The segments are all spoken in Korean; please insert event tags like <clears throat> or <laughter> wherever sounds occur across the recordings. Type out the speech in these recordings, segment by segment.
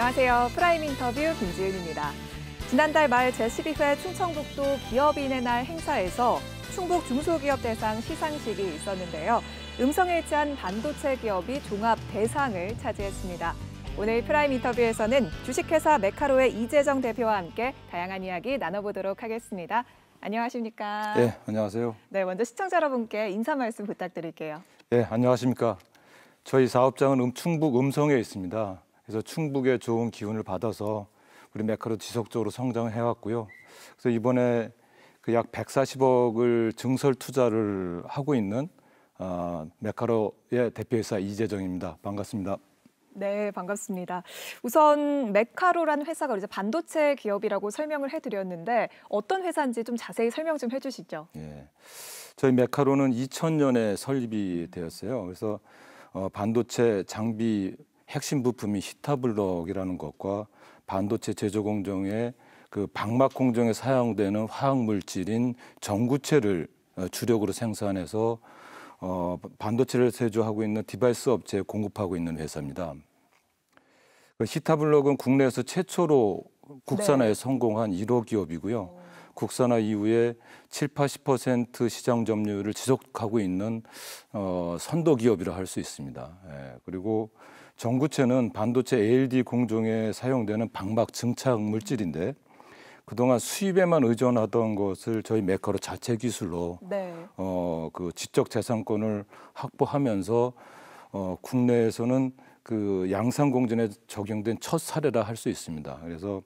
안녕하세요. 프라임 인터뷰 김지은입니다. 지난달 말 제12회 충청북도 기업인의 날 행사에서 충북 중소기업 대상 시상식이 있었는데요. 음성일치한 반도체 기업이 종합 대상을 차지했습니다. 오늘 프라임 인터뷰에서는 주식회사 메카로의 이재정 대표와 함께 다양한 이야기 나눠보도록 하겠습니다. 안녕하십니까? 네, 안녕하세요. 네, 먼저 시청자 여러분께 인사 말씀 부탁드릴게요. 네, 안녕하십니까? 저희 사업장은 충북 음성에 있습니다. 그래서 충북의 좋은 기운을 받아서 우리 메카로 지속적으로 성장을 해왔고요. 그래서 이번에 그 약 140억을 증설 투자를 하고 있는 어, 아, 메카로의 대표이사 이재정입니다. 반갑습니다. 네, 반갑습니다. 우선 메카로란 회사가 이제 반도체 기업이라고 설명을 해드렸는데 어떤 회사인지 좀 자세히 설명 좀 해주시죠. 예, 저희 메카로는 2000년에 설립이 되었어요. 그래서 어, 반도체 장비 핵심 부품인 시타블럭이라는 것과 반도체 제조 공정의 그 방막 공정에 사용되는 화학 물질인 전구체를 어, 주력으로 생산해서 어, 반도체를 제조하고 있는 디바이스 업체에 공급하고 있는 회사입니다. 그 시타블럭은 국내에서 최초로 국산화에 네. 성공한 1호 기업이고요. 오. 국산화 이후에 7, 80% 시장 점유율을 지속하고 있는 어, 선도 기업이라 할 수 있습니다. 예, 그리고 전구체는 반도체 ALD 공정에 사용되는 방박 증착 물질인데 그동안 수입에만 의존하던 것을 저희 메카로 자체 기술로 네. 어, 그 지적 재산권을 확보하면서 어, 국내에서는 그 양산 공정에 적용된 첫 사례라 할 수 있습니다. 그래서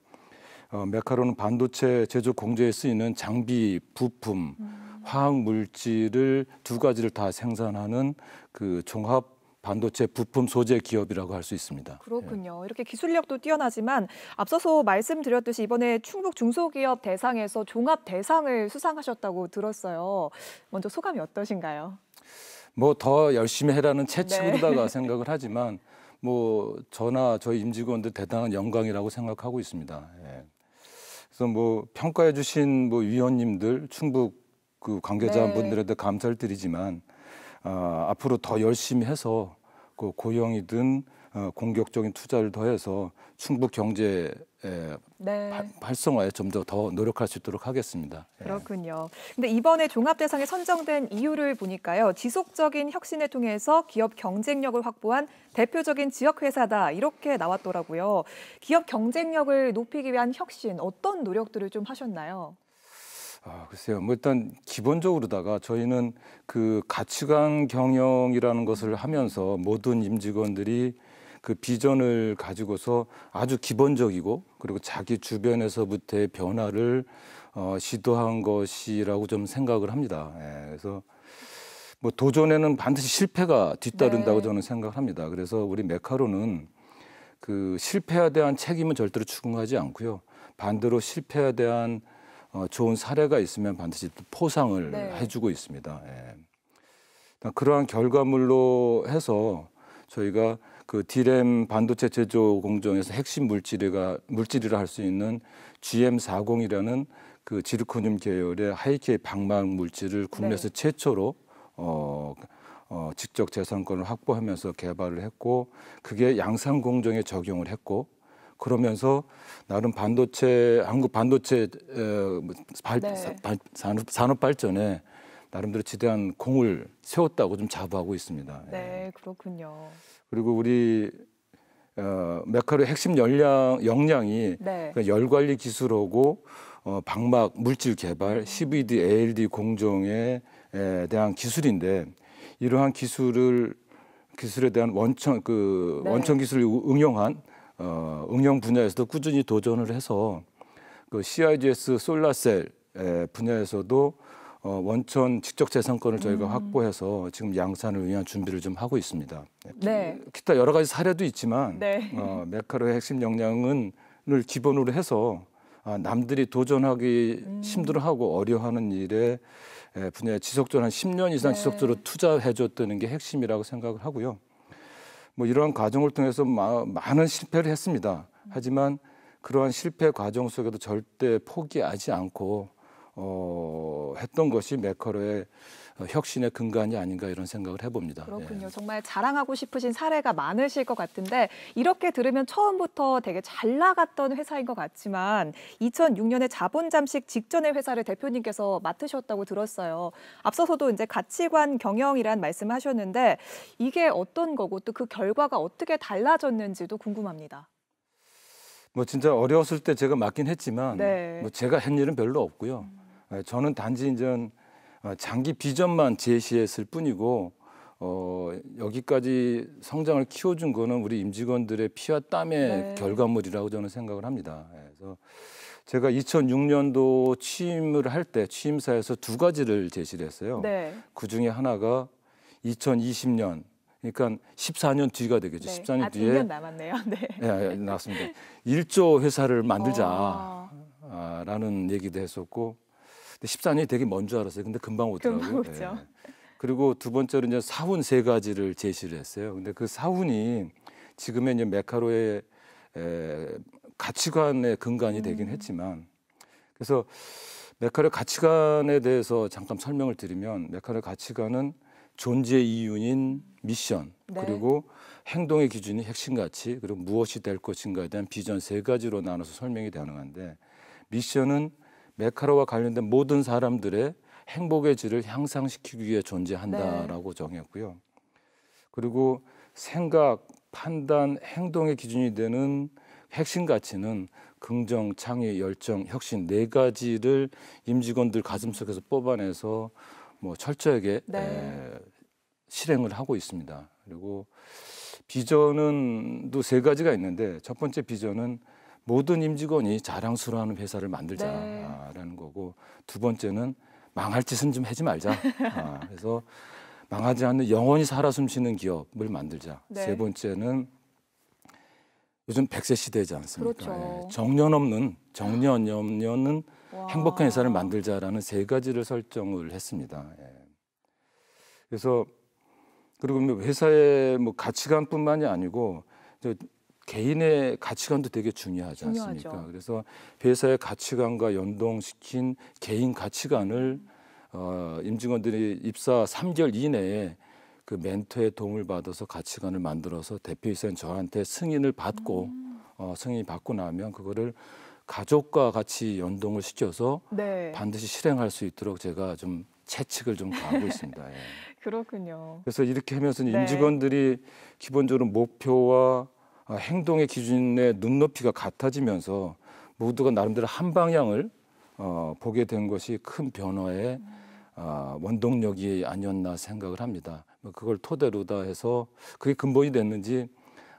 어, 메카로는 반도체 제조 공정에 쓰이는 장비, 부품, 음. 화학 물질을 두 가지를 다 생산하는 그 종합 반도체 부품 소재 기업이라고 할 수 있습니다. 그렇군요. 예. 이렇게 기술력도 뛰어나지만 앞서서 말씀드렸듯이 이번에 충북 중소기업 대상에서 종합 대상을 수상하셨다고 들었어요. 먼저 소감이 어떠신가요? 뭐 더 열심히 해라는 채찍으로다가 네. <laughs> 생각을 하지만 뭐 저나 저희 임직원들 대단한 영광이라고 생각하고 있습니다. 예. 그래서 뭐 평가해 주신 뭐 위원님들 충북 그 관계자분들에도 네. 감사를 드리지만 어, 앞으로 더 열심히 해서 그 고용이든 어, 공격적인 투자를 더해서 충북 경제 네. 바, 활성화에 좀더 노력할 수 있도록 하겠습니다. 예. 그렇군요. 예. 근데 이번에 종합 대상에 선정된 이유를 보니까요. 지속적인 혁신을 통해서 기업 경쟁력을 확보한 대표적인 지역 회사다 이렇게 나왔더라고요. 기업 경쟁력을 높이기 위한 혁신 어떤 노력들을 좀 하셨나요? 아, 글쎄요. 뭐 일단 기본적으로다가 저희는 그 가치관 경영이라는 것을 하면서 모든 임직원들이 그 비전을 가지고서 아주 기본적이고 그리고 자기 주변에서부터의 변화를 어, 시도한 것이라고 좀 생각을 합니다. 예, 그래서 뭐 도전에는 반드시 실패가 뒤따른다고 네. 저는 생각합니다. 그래서 우리 메카로는 그 실패에 대한 책임은 절대로 추궁하지 않고요. 반대로 실패에 대한 어, 좋은 사례가 있으면 반드시 포상을 네. 해주고 있습니다. 예. 그러한 결과물로 해서 저희가 그 디램 반도체 제조 공정에서 핵심 물질이가 물질이라 할 수 있는 GM40이라는 그 지르코늄 계열의 하이케 방막 물질을 국내에서 네. 최초로 어, 어, 직접 재산권을 확보하면서 개발을 했고 그게 양산 공정에 적용을 했고 그러면서 나름 반도체 한국 반도체 어, 뭐 발, 네. 사, 발, 산업, 산업 발전에 나름대로 지대한 공을 세웠다고 좀 자부하고 있습니다. 네, 예. 그렇군요. 그리고 우리 어, 메카로 핵심 역량, 역량이 네. 그열 관리 기술하고 어, 방막 물질 개발, 음. CVD, ALD 공정에 에, 대한 기술인데 이러한 기술을 기술에 대한 원천 그 네. 원천 기술을 응용한 어, 응용 분야에서도 꾸준히 도전을 해서 그 CIGS 솔라셀 예, 분야에서도 어, 원천 직접 재산권을 저희가 음. 확보해서 지금 양산을 위한 준비를 좀 하고 있습니다. 예, 네. 기타 여러 가지 사례도 있지만 네. 어, 메카로의 핵심 역량은 을 기본으로 해서 아, 남들이 도전하기 음. 힘들어하고 어려워하는 일에 에, 예, 분야에 지속적으로 한 10년 이상 네. 지속적으로 투자해줬다는 게 핵심이라고 생각을 하고요. 뭐 이러한 과정을 통해서 마, 많은 실패를 했습니다. 하지만 그러한 실패 과정 속에도 절대 포기하지 않고 어, 했던 것이 메커로의 어, 혁신의 근간이 아닌가 이런 생각을 해봅니다. 그렇군요. 예. 정말 자랑하고 싶으신 사례가 많으실 것 같은데 이렇게 들으면 처음부터 되게 잘 나갔던 회사인 것 같지만 2006년에 자본 잠식 직전의 회사를 대표님께서 맡으셨다고 들었어요. 앞서서도 이제 가치관 경영이란 말씀하셨는데 이게 어떤 거고 또 그 결과가 어떻게 달라졌는지도 궁금합니다. 뭐 진짜 어려웠을 때 제가 맡긴 했지만 네. 뭐 제가 한 일은 별로 없고요. 음. 예, 저는 단지 이제 어, 장기 비전만 제시했을 뿐이고 어, 여기까지 성장을 키워준 거는 우리 임직원들의 피와 땀의 네. 결과물이라고 저는 생각을 합니다. 예, 그래서 제가 2006년도 취임을 할 때 취임사에서 두 가지를 제시를 했어요. 네. 그 중에 하나가 2020년 그러니까 14년 뒤가 되겠죠. 네. 14년 아, 뒤에 1년 남았네요. <laughs> 네. 예, 예 나왔습니다. 1조 회사를 만들자라는 어... 아, 얘기도 했었고 근데 14년이 되게 먼 줄 알았어요. 근데 금방 오더라고요. 금방 오죠. 네. 그리고 두 번째로 이제 사훈 세 가지를 제시를 했어요. 근데 그 사훈이 지금의 이제 메카로의 에, 가치관의 근간이 음. 되긴 음. 했지만 그래서 메카로의 가치관에 대해서 잠깐 설명을 드리면 메카로의 가치관은 존재 이윤인 미션 네. 그리고 행동의 기준이 핵심 가치 그리고 무엇이 될 것인가에 대한 비전 세 가지로 나눠서 설명이 가능한데 미션은 메카로와 관련된 모든 사람들의 행복의 질을 향상시키기 위해 존재한다라고 네. 정했고요. 그리고 생각, 판단, 행동의 기준이 되는 핵심 가치는 긍정, 창의, 열정, 혁신 네 가지를 임직원들 가슴속에서 뽑아내서 뭐 철저하게 네. 에, 실행을 하고 있습니다. 그리고 비전은도 세 가지가 있는데 첫 번째 비전은 모든 임직원이 자랑스러워하는 회사를 만들자라는 네. 거고 두 번째는 망할 짓은 좀 하지 말자. <laughs> 아, 그래서 망하지 않는 영원히 살아 숨쉬는 기업을 만들자. 네. 세 번째는 요즘 백세 시대지 않습니까? 그렇죠. 예, 정년 없는 정년 아. 염려는 행복한 회사를 만들자라는 세 가지를 설정을 했습니다. 예. 그래서 그리고 뭐 회사의 뭐 가치관뿐만이 아니고 개인의 가치관도 되게 중요하지 않습니까? 그래서 회사의 가치관과 연동시킨 개인 가치관을 어, 임직원들이 입사 3개월 이내에 그 멘토의 도움을 받아서 가치관을 만들어서 대표이사인 저한테 승인을 받고 음. 어, 승인 받고 나면 그거를 가족과 같이 연동을 시켜서 네. 반드시 실행할 수 있도록 제가 좀 채찍을 좀 가하고 있습니다. 예. <laughs> 그렇군요. 그래서 이렇게 하면서 네. 임직원들이 기본적으로 목표와 아, 행동의 기준의 눈높이가 같아지면서 모두가 나름대로 한 방향을 어, 보게 된 것이 큰 변화의 어, 원동력이 아니었나 생각을 합니다. 뭐 그걸 토대로 다 해서 그게 근본이 됐는지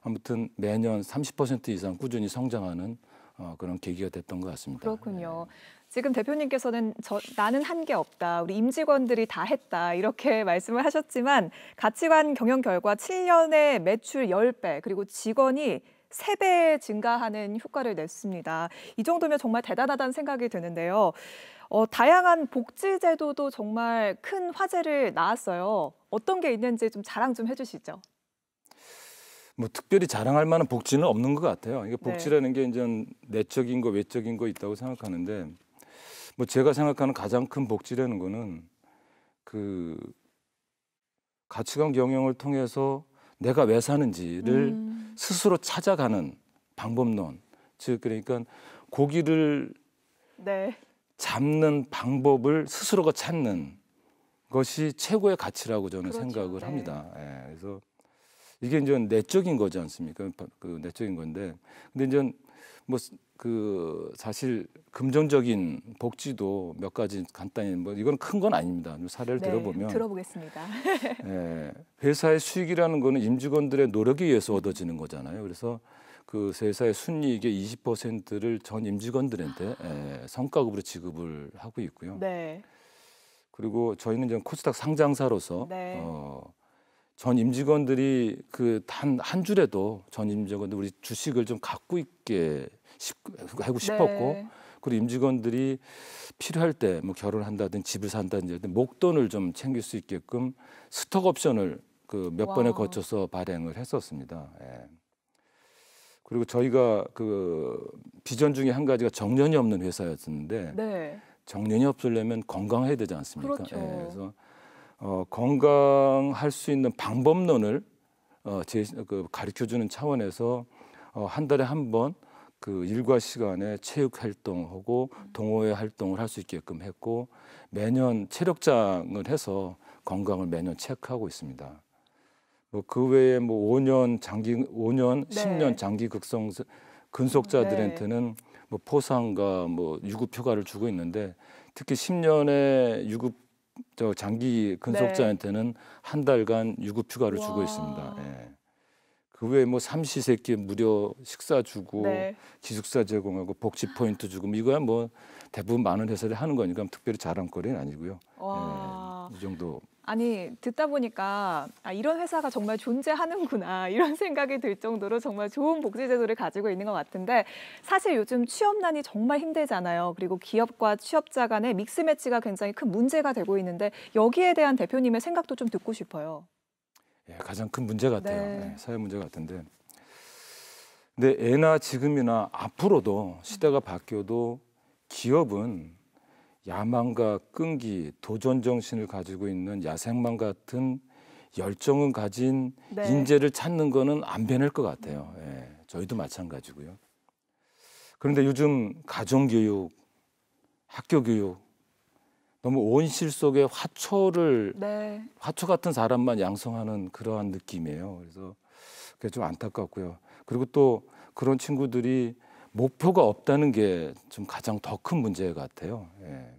아무튼 매년 30% 이상 꾸준히 성장하는 어, 그런 계기가 됐던 것 같습니다. 그렇군요. 지금 대표님께서는 저, 나는 한 게 없다. 우리 임직원들이 다 했다. 이렇게 <laughs> 말씀을 하셨지만 가치관 경영 결과 7년에 매출 10배 그리고 직원이 3배 증가하는 효과를 냈습니다. 이 정도면 정말 대단하다는 생각이 드는데요. 어, 다양한 복지 제도도 정말 큰 화제를 낳았어요. 어떤 게 있는지 좀 자랑 좀 해주시죠. 뭐 특별히 자랑할 만한 복지는 없는 것 같아요. 이게 네. 복지라는 네. 게 이제 내적인 거 외적인 거 있다고 생각하는데 뭐 제가 생각하는 가장 큰 복지라는 거는 그 가치관 경영을 통해서 내가 왜 사는지를 음. 스스로 찾아가는 방법론. 즉 그러니까 고기를 네. 잡는 방법을 스스로가 찾는 것이 최고의 가치라고 저는 그렇죠. 생각을 네. 합니다. 예. 그래서 이게 이제 내적인 거지 않습니까? 그 내적인 건데, 근데 이제 뭐그 사실 긍정적인 복지도 몇 가지 간단히 뭐 이건 큰 건 아닙니다. 사례를 네, 들어보면 들어보겠습니다. 예, 회사의 수익이라는 거는 임직원들의 노력에 의해서 얻어지는 거잖아요. 그래서 그 회사의 순이익의 20%를 전 임직원들한테 아. 예, 성과급으로 지급을 하고 있고요. 네. 그리고 저희는 이제 코스닥 상장사로서 네. 어, 전 임직원들이 그 단 한 줄에도 전 임직원들 우리 주식을 좀 갖고 있게 하고 네. 싶었고 네. 그리고 임직원들이 필요할 때 뭐 결혼한다든 집을 산다든지 목돈을 좀 챙길 수 있게끔 스톡옵션을 그 몇 번에 거쳐서 발행을 했었습니다. 예. 그리고 저희가 그 비전 중에 한 가지가 정년이 없는 회사였는데 네. 정년이 없으려면 건강해야 되지 않습니까? 그렇죠. 예. 그래서 어, 건강할 수 있는 방법론을 어, 제, 그, 가르쳐주는 차원에서 어, 한 달에 한 번 그 일과 시간에 체육 활동하고 동호회 활동을 할 수 있게끔 했고 매년 체력장을 해서 건강을 매년 체크하고 있습니다. 뭐 그 외에 뭐 5년 장기 5년 네. 10년 장기 극성 근속자들한테는 네. 뭐 포상과 뭐 유급 휴가를 주고 있는데 특히 10년의 유급 저 장기 근속자한테는 네. 한 달간 유급 휴가를 주고 있습니다. 예. 그 외에 뭐 삼시세끼 무료 식사 주고 네. 기숙사 제공하고 복지 포인트 주고 뭐 이거야 뭐 대부분 많은 회사를 하는 거니까 특별히 자랑거리는 아니고요. 예, 이 정도 아니 듣다 보니까 아, 이런 회사가 정말 존재하는구나 <laughs> 이런 생각이 들 정도로 정말 좋은 복지 제도를 가지고 있는 것 같은데 사실 요즘 취업난이 정말 힘들잖아요. 그리고 기업과 취업자 간의 믹스 매치가 굉장히 큰 문제가 되고 있는데 여기에 대한 대표님의 생각도 좀 듣고 싶어요. 예, 가장 큰 문제 같아요. 네. 예, 사회 문제 같은데. 근데 애나 지금이나 앞으로도 시대가 바뀌어도 기업은 야망과 끈기, 도전 정신을 가지고 있는 야생만 같은 열정은 가진 네. 인재를 찾는 거는 안 변할 것 같아요. 예, 저희도 마찬가지고요. 그런데 요즘 가정교육, 학교교육 너무 온실 속에 화초를 네. 화초 같은 사람만 양성하는 그러한 느낌이에요. 그래서 그게 좀 안타깝고요. 그리고 또 그런 친구들이 목표가 없다는 게 좀 가장 더 큰 문제 같아요. 예.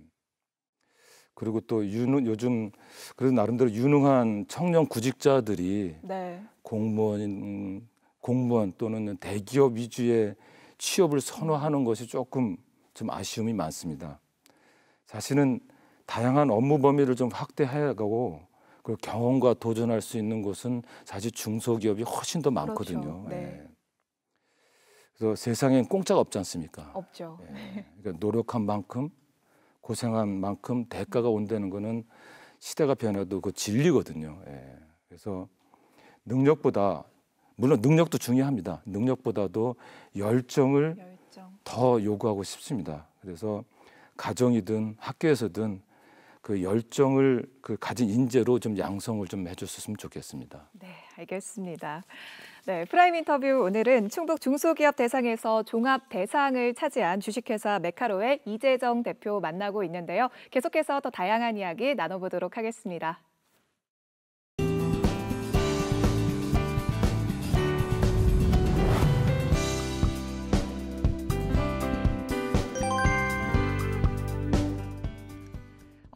그리고 또 유능, 요즘 그래도 나름대로 유능한 청년 구직자들이 네. 공무원 공무원 또는 대기업 위주의 취업을 선호하는 것이 조금 좀 아쉬움이 많습니다. 사실은 다양한 업무 범위를 좀 확대해가고 그 경험과 도전할 수 있는 곳은 사실 중소기업이 훨씬 더 많거든요. 그렇죠. 네. 예. 그래서 세상엔 공짜가 없지 않습니까? 없죠. 예. 그러니까 노력한 만큼 고생한 만큼 대가가 온다는 거는 시대가 변해도 그 진리거든요. 예. 그래서 능력보다 물론 능력도 중요합니다. 능력보다도 열정을 열정. 더 요구하고 싶습니다. 그래서 가정이든 학교에서든 그 열정을 그 가진 인재로 좀 양성을 좀 해줬으면 좋겠습니다. 네, 알겠습니다. 네, 프라임 인터뷰 오늘은 충북 중소기업 대상에서 종합 대상을 차지한 주식회사 메카로의 이재정 대표 만나고 있는데요. 계속해서 더 다양한 이야기 나눠보도록 하겠습니다.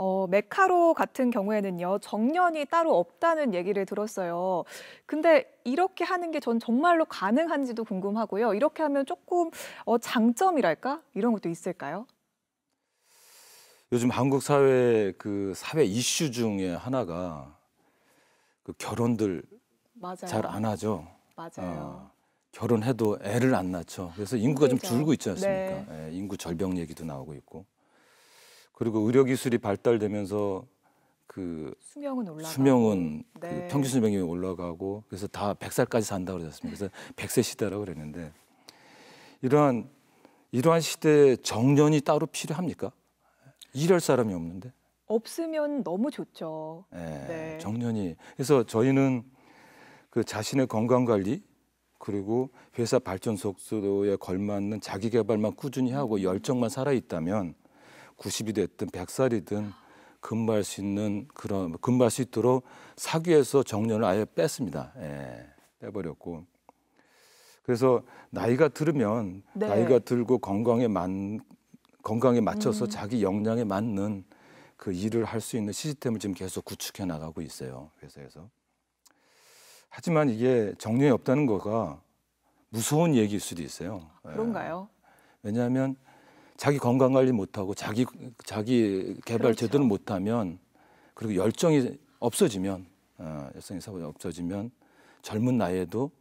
어, 메카로 같은 경우에는요, 정년이 따로 없다는 얘기를 들었어요. 근데 이렇게 하는 게 전 정말로 가능한지도 궁금하고요. 이렇게 하면 조금 어, 장점이랄까? 이런 것도 있을까요? 요즘 한국 사회 그 사회 이슈 중에 하나가 그 결혼들 잘 안 하죠. 맞아요. 어, 결혼해도 애를 안 낳죠. 그래서 인구가 그렇죠. 좀 줄고 있지 않습니까? 네. 예, 인구 절벽 얘기도 나오고 있고. 그리고 의료기술이 발달되면서 그 수명은 올라가 수명은 그 네. 그 평균 수명이 올라가고 그래서 다 100살까지 산다고 그러셨습니다. 그래서 100세 시대라고 그랬는데 이러한 이러한 시대에 정년이 따로 필요합니까? 일할 사람이 없는데 없으면 너무 좋죠. 네, 네. 정년이 그래서 저희는 그 자신의 건강 관리 그리고 회사 발전 속도에 걸맞는 자기 개발만 꾸준히 하고 열정만 살아 있다면 90이 됐든 100살이든 근무할 수 있는 그런 근무할 수 있도록 사기에서 정년을 아예 뺐습니다. 예, 빼버렸고 그래서 나이가 들으면 네. 나이가 들고 건강에 만 건강에 맞춰서 음. 자기 역량에 맞는 그 일을 할 수 있는 시스템을 지금 계속 구축해 나가고 있어요 회사에서. 하지만 이게 정년이 없다는 거가 무서운 얘기일 수도 있어요. 예. 그런가요? 예. 왜냐하면 자기 건강 관리 못하고 자기 자기 개발 그렇죠. 제도를 못하면 그리고 열정이 없어지면 어, 열성이 사고가 없어지면 젊은 나이에도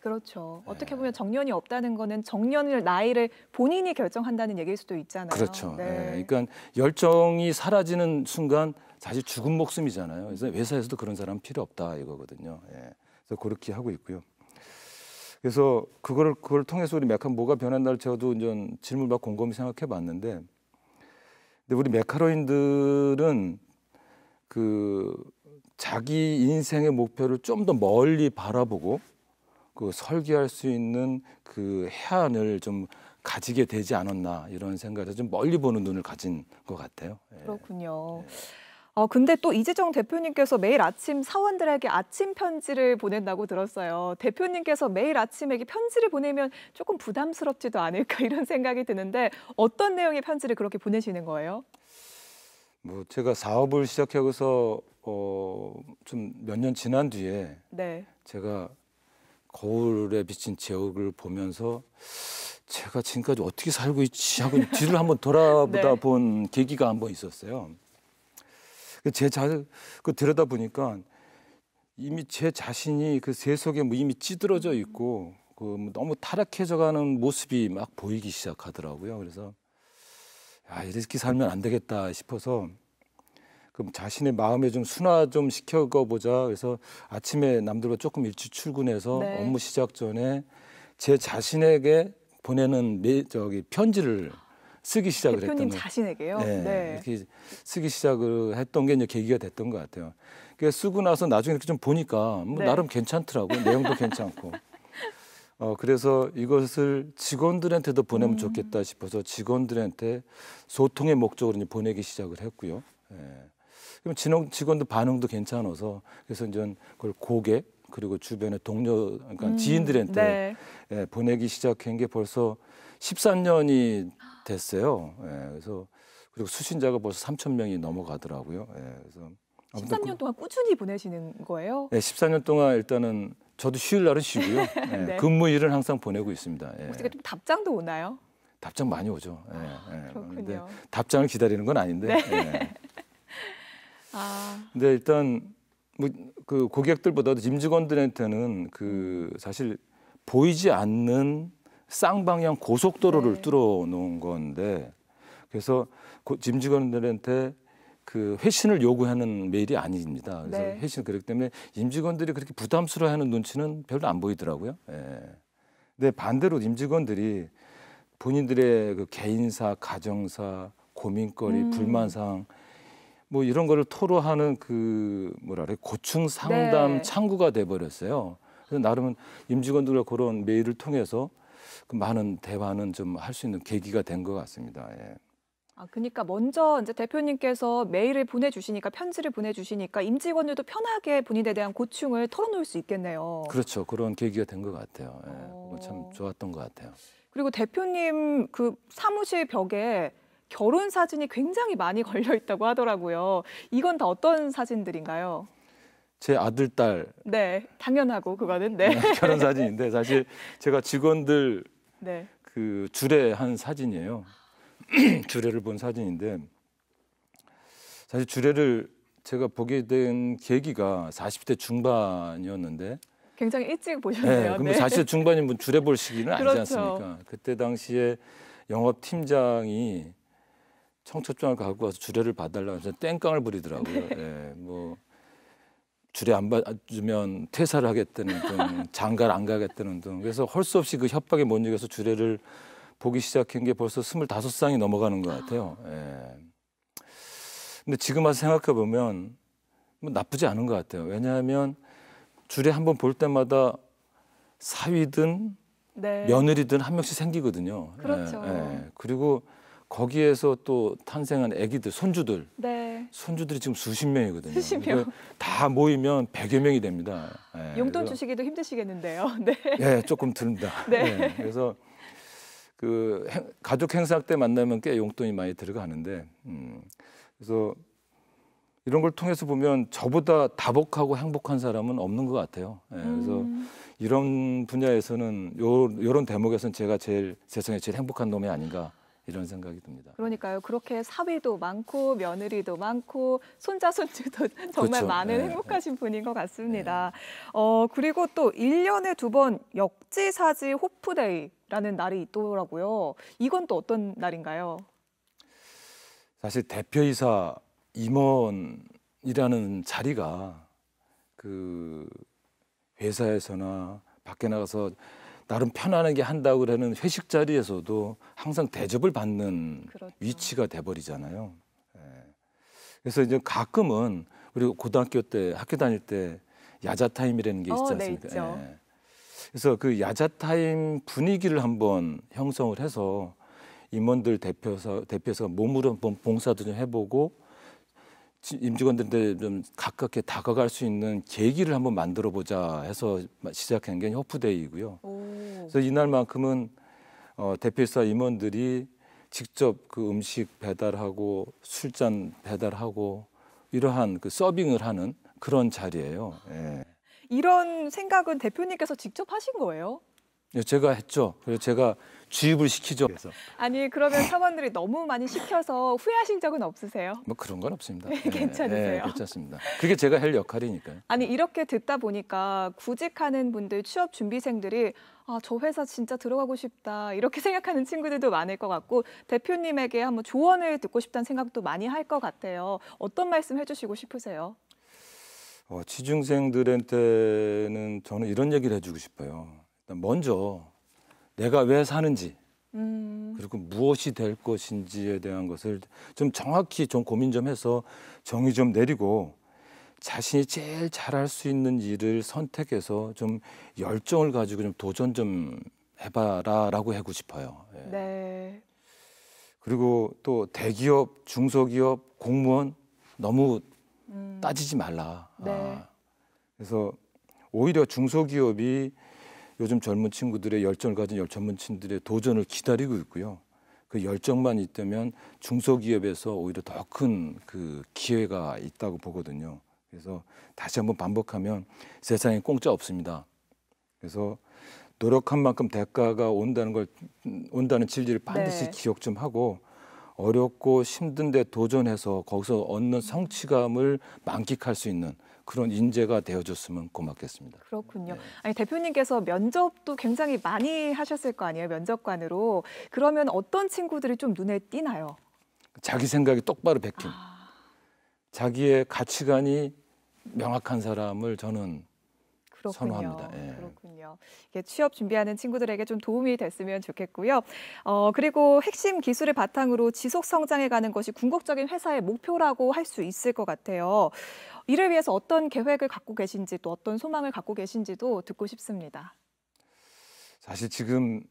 그렇죠. 네. 어떻게 보면 정년이 없다는 거는 정년을 나이를 본인이 결정한다는 얘기일 수도 있잖아요. 그렇죠. 네. 네. 그러니까 열정이 사라지는 순간 사실 죽은 목숨이잖아요. 그래서 회사에서도 그런 사람 필요 없다 이거거든요. 예. 그래서 그렇게 하고 있고요. 그래서 그걸 그걸 통해서 우리 메카 뭐가 변한다를 저도 이제 질문 받고 곰곰이 생각해 봤는데 근데 우리 메카로인들은 그 자기 인생의 목표를 좀 더 멀리 바라보고 그 설계할 수 있는 그 해안을 좀 가지게 되지 않았나 이런 생각에서 좀 멀리 보는 눈을 가진 것 같아요. 예. 그렇군요. 예. 어, 근데 또 이재정 대표님께서 매일 아침 사원들에게 아침 편지를 보낸다고 들었어요. 대표님께서 매일 아침에게 편지를 보내면 조금 부담스럽지도 않을까 <laughs> 이런 생각이 드는데 어떤 내용의 편지를 그렇게 보내시는 거예요? 뭐 제가 사업을 시작하고서 어, 좀 몇 년 지난 뒤에 네. 제가 거울에 비친 제 얼굴을 보면서 제가 지금까지 어떻게 살고 있지 하고 <laughs> 뒤를 한번 돌아보다 네. 본 계기가 한번 있었어요. 그 제 자그 들여다 보니까 이미 제 자신이 그 세속에 뭐 이미 찌들어져 있고 그 뭐 너무 타락해져가는 모습이 막 보이기 시작하더라고요. 그래서 아 이렇게 살면 안 되겠다 싶어서 그 자신의 마음에 좀 순화 좀 시켜보자. 그래서 아침에 남들과 조금 일찍 출근해서 네. 업무 시작 전에 제 자신에게 보내는 메, 저기 편지를 쓰기 시작을 했던 거예요. 대표님 자신에게요. 네, 네. 이렇게 쓰기 시작을 했던 게 이제 계기가 됐던 것 같아요. 그게 쓰고 나서 나중에 이렇게 좀 보니까 뭐 네. 나름 괜찮더라고 요 내용도 괜찮고. 어 그래서 이것을 직원들한테도 보내면 음. 좋겠다 싶어서 직원들한테 소통의 목적으로 이제 보내기 시작을 했고요. 예. 그럼 진원 직원들 반응도 괜찮아서 그래서 이제 그걸 고객 그리고 주변의 동료 그러니까 음. 지인들한테 네. 예, 보내기 시작한 게 벌써 13년이 됐어요. 예, 그래서 그리고 수신자가 벌써 3천 명이 넘어가더라고요. 예, 그래서 13년 그 동안 꾸준히 보내시는 거예요? 네, 예, 14년 동안 일단은 저도 쉬일 날은 쉬고요. <laughs> 예, 네, 네. 근무일은 항상 보내고 있습니다. 예. 혹시 좀 답장도 오나요? 답장 많이 오죠. 예, 아, 예. 그런데 답장을 기다리는 건 아닌데. 네. 예. <laughs> 아. 근데 일단 뭐그 고객들보다도 임직원들한테는 그 사실 보이지 않는 쌍방향 고속도로를 네. 뚫어 놓은 건데 그래서 짐 직원들한테 그 회신을 요구하는 메일이 아닙니다. 그래서 네. 회신 그렇기 때문에 임직원들이 그렇게 부담스러워하는 눈치는 별로 안 보이더라고요. 예. 근데 반대로 임직원들이 본인들의 그 개인사, 가정사, 고민거리, 음. 불만상뭐 이런 거를 토로하는 그 뭐라 그래 고충 상담 네. 창구가 돼 버렸어요. 그래서 나름은 임직원들과 그런 메일을 통해서 그 많은 대화는 좀 할 수 있는 계기가 된 것 같습니다. 예. 아, 그러니까 먼저 이제 대표님께서 메일을 보내주시니까 편지를 보내주시니까 임직원들도 편하게 본인에 대한 고충을 털어놓을 수 있겠네요. 그렇죠. 그런 계기가 된 것 같아요. 예. 어... 참 좋았던 것 같아요. 그리고 대표님 그 사무실 벽에 결혼 사진이 굉장히 많이 <laughs> 걸려 있다고 하더라고요. 이건 다 어떤 사진들인가요? 제 아들 딸. 네, 당연하고 그거는 네. 네. 결혼 사진인데 사실 제가 직원들 네. 그 주례 한 사진이에요. 주례를 <clears throat> 본 사진인데 사실 주례를 제가 보게 된 계기가 40대 중반이었는데 굉장히 일찍 네, 보셨네요. 네, 근데 네. 40대 중반이면 주례 뭐 볼 시기는 그렇죠. 아니지 않습니까? 그때 당시에 영업 팀장이 청첩장을 갖고 와서 주례를 봐달라고 해서 땡깡을 부리더라고요. 네. 네, 뭐 줄에 안 받으면 퇴사를 하겠다는 등 <laughs> 장가를 안 가겠다는 등 그래서 헐 수 없이 그 협박에 못 이겨서 주례를 보기 시작한 게 벌써 스물다섯 살이 넘어가는 것 같아요. <gasps> 예. 근데 지금 와서 생각해 보면 뭐 나쁘지 않은 것 같아요. 왜냐하면 주례 한 번 볼 때마다 사위든 네. 며느리든 한 명씩 생기거든요. 예, 그렇죠. 예, 예. 그리고 거기에서 또 탄생한 아기들, 손주들. 네. 손주들이 지금 수십 명이거든요. 수십 명. 다 모이면 백여 명이 됩니다. 네, 용돈 주시기도 힘드시겠는데요. <laughs> 네. 네, 조금 듭니다. <laughs> 네. 네. 그래서 그 행, 가족 행사 때 만나면 꽤 용돈이 많이 들어가는데, 음, 그래서 이런 걸 통해서 보면 저보다 다복하고 행복한 사람은 없는 것 같아요. 예, 그래서 음. 이런 분야에서는 요, 요런 대목에서는 제가 제일 세상에 제일 행복한 놈이 아닌가. 이런 생각이 듭니다. 그러니까요. 그렇게 사위도 많고 며느리도 많고 손자 손주도 <laughs> 정말 그렇죠. 많은 네. 행복하신 네. 분인 것 같습니다. 네. 어 그리고 또 1년에 두 번 역지사지 호프데이라는 날이 있더라고요. 이건 또 어떤 날인가요? 사실 대표이사 임원이라는 자리가 그 회사에서나 밖에 나가서 나름 편안하게 한다고 그러는 회식 자리에서도 항상 대접을 받는 그렇죠. 위치가 돼버리잖아요. 예. 그래서 이제 가끔은 우리 고등학교 때 학교 다닐 때 야자 타임이라는 게 어, 있지 네, 않습니까? 어, 네, 예. 그래서 그 야자 타임 분위기를 한번 형성을 해서 임원들 대표서 대표서 몸으로 한번 봉사도 좀 해보고 임직원들한테 좀 가깝게 다가갈 수 있는 계기를 한번 만들어 보자 해서 시작한 게 허프데이고요. 오. 그래서 이날만큼은 어, 대필사 임원들이 직접 그 음식 배달하고 술잔 배달하고 이러한 그 서빙을 하는 그런 자리예요. 예. 이런 생각은 대표님께서 직접 하신 거예요? 예, 제가 했죠. 그래서 제가 주입을 시키죠. 그래서. 아니 그러면 사원들이 너무 많이 시켜서 후회하신 적은 없으세요? 뭐 그런 건 없습니다. 네, 네, 괜찮으세요? 네, 괜찮습니다. 그게 제가 할 역할이니까요. 아니 이렇게 듣다 보니까 구직하는 분들, 취업 준비생들이 아, 저 회사 진짜 들어가고 싶다 이렇게 <laughs> 생각하는 친구들도 많을 것 같고 대표님에게 한번 조언을 듣고 싶다는 생각도 많이 할 것 같아요. 어떤 말씀 해주시고 싶으세요? 어, 취중생들한테는 저는 이런 얘기를 해주고 싶어요. 일단 먼저 내가 왜 사는지 음. 그리고 무엇이 될 것인지에 대한 것을 좀 정확히 좀 고민 좀 해서 정의 좀 내리고 자신이 제일 잘할 수 있는 일을 선택해서 좀 열정을 가지고 좀 도전 좀 해봐라라고 하고 싶어요. 예. 네. 그리고 또 대기업, 중소기업, 공무원 너무 음. 따지지 말라. 네. 아. 그래서 오히려 중소기업이 요즘 젊은 친구들의 열정을 가진 열 젊은 친들의 도전을 기다리고 있고요. 그 열정만 있다면 중소기업에서 오히려 더 큰 그 기회가 있다고 보거든요. 그래서 다시 한번 반복하면 세상에 공짜 없습니다. 그래서 노력한 만큼 대가가 온다는 걸 온다는 진리를 반드시 네. 기억 좀 하고 어렵고 힘든데 도전해서 거기서 얻는 성취감을 만끽할 수 있는 그런 인재가 되어줬으면 고맙겠습니다. 그렇군요. 네. 아니 대표님께서 면접도 굉장히 많이 하셨을 거 아니에요, 면접관으로. 그러면 어떤 친구들이 좀 눈에 띄나요? 자기 생각이 똑바로 백힌, 아... 자기의 가치관이 명확한 사람을 저는 그렇군요. 선호합니다. 예. 그렇군요. 이게 취업 준비하는 친구들에게 좀 도움이 됐으면 좋겠고요. 어, 그리고 핵심 기술을 바탕으로 지속 성장해 가는 것이 궁극적인 회사의 목표라고 할 수 있을 것 같아요. 이를 위해서 어떤 계획을 갖고 계신지 또 어떤 소망을 갖고 계신지도 듣고 싶습니다. 사실 지금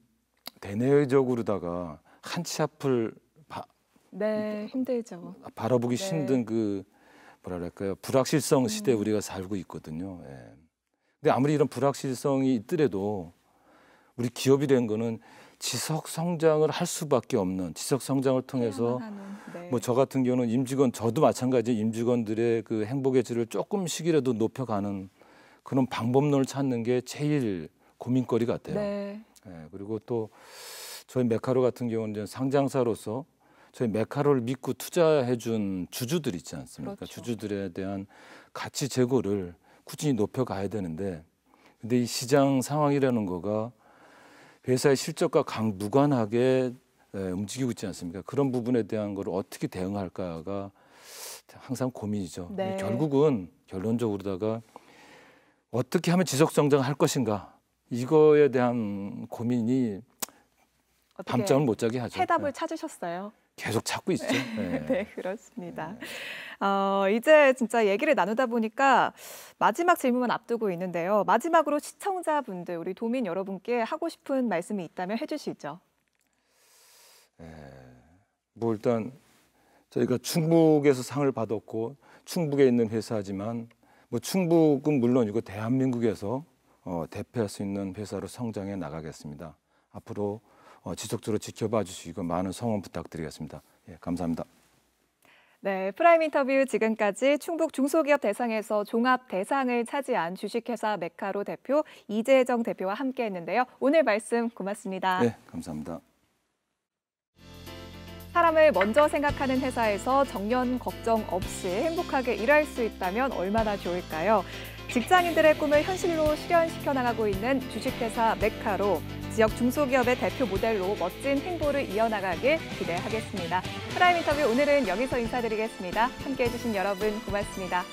대내외적으로다가 한치 앞을 바, 네 힘들죠. 바라보기 네. 힘든 그 뭐랄까요 불확실성 시대 음. 우리가 살고 있거든요. 예. 근데 아무리 이런 불확실성이 있더라도 우리 기업이 된 거는 지속 성장을 할 수밖에 없는 지속 성장을 통해서 네. 뭐저 같은 경우는 임직원 저도 마찬가지 임직원들의 그 행복의 질을 조금씩이라도 높여가는 그런 방법론을 찾는 게 제일 고민거리 같아요. 네. 네 그리고 또 저희 메카로 같은 경우는 상장사로서 저희 메카로를 믿고 투자해준 주주들 있지 않습니까? 그렇죠. 주주들에 대한 가치 제고를 꾸준히 높여가야 되는데 근데 이 시장 상황이라는 거가 회사의 실적과 강 무관하게 예, 움직이고 있지 않습니까? 그런 부분에 대한 걸 어떻게 대응할까가 항상 고민이죠. 네. 결국은 결론적으로다가 어떻게 하면 지속 성장할 것인가 이거에 대한 고민이 밤잠을 못 자게 하죠. 해답을 네. 찾으셨어요? 계속 찾고 있죠. <laughs> 네, 네 그렇습니다. 네. 어, 이제 진짜 얘기를 나누다 보니까 마지막 질문만 앞두고 있는데요. 마지막으로 시청자분들, 우리 도민 여러분께 하고 싶은 말씀이 있다면 해주시죠. 에, 예, 뭐 일단 저희가 충북에서 상을 받았고 충북에 있는 회사지만 뭐 충북은 물론이고 대한민국에서 어, 대표할 수 있는 회사로 성장해 나가겠습니다. 앞으로 어, 지속적으로 지켜봐 주시고 많은 성원 부탁드리겠습니다. 예, 감사합니다. 네, 프라임 인터뷰 지금까지 충북 중소기업 대상에서 종합 대상을 차지한 주식회사 메카로 대표 이재정 대표와 함께했는데요. 오늘 말씀 고맙습니다. 네, 감사합니다. 사람을 먼저 생각하는 회사에서 정년 걱정 없이 행복하게 일할 수 있다면 얼마나 좋을까요? 직장인들의 꿈을 현실로 실현시켜 나가고 있는 주식회사 메카로 지역 중소기업의 대표 모델로 멋진 행보를 이어나가길 기대하겠습니다. 프라임 인터뷰 오늘은 여기서 인사드리겠습니다. 함께해 주신 여러분 고맙습니다.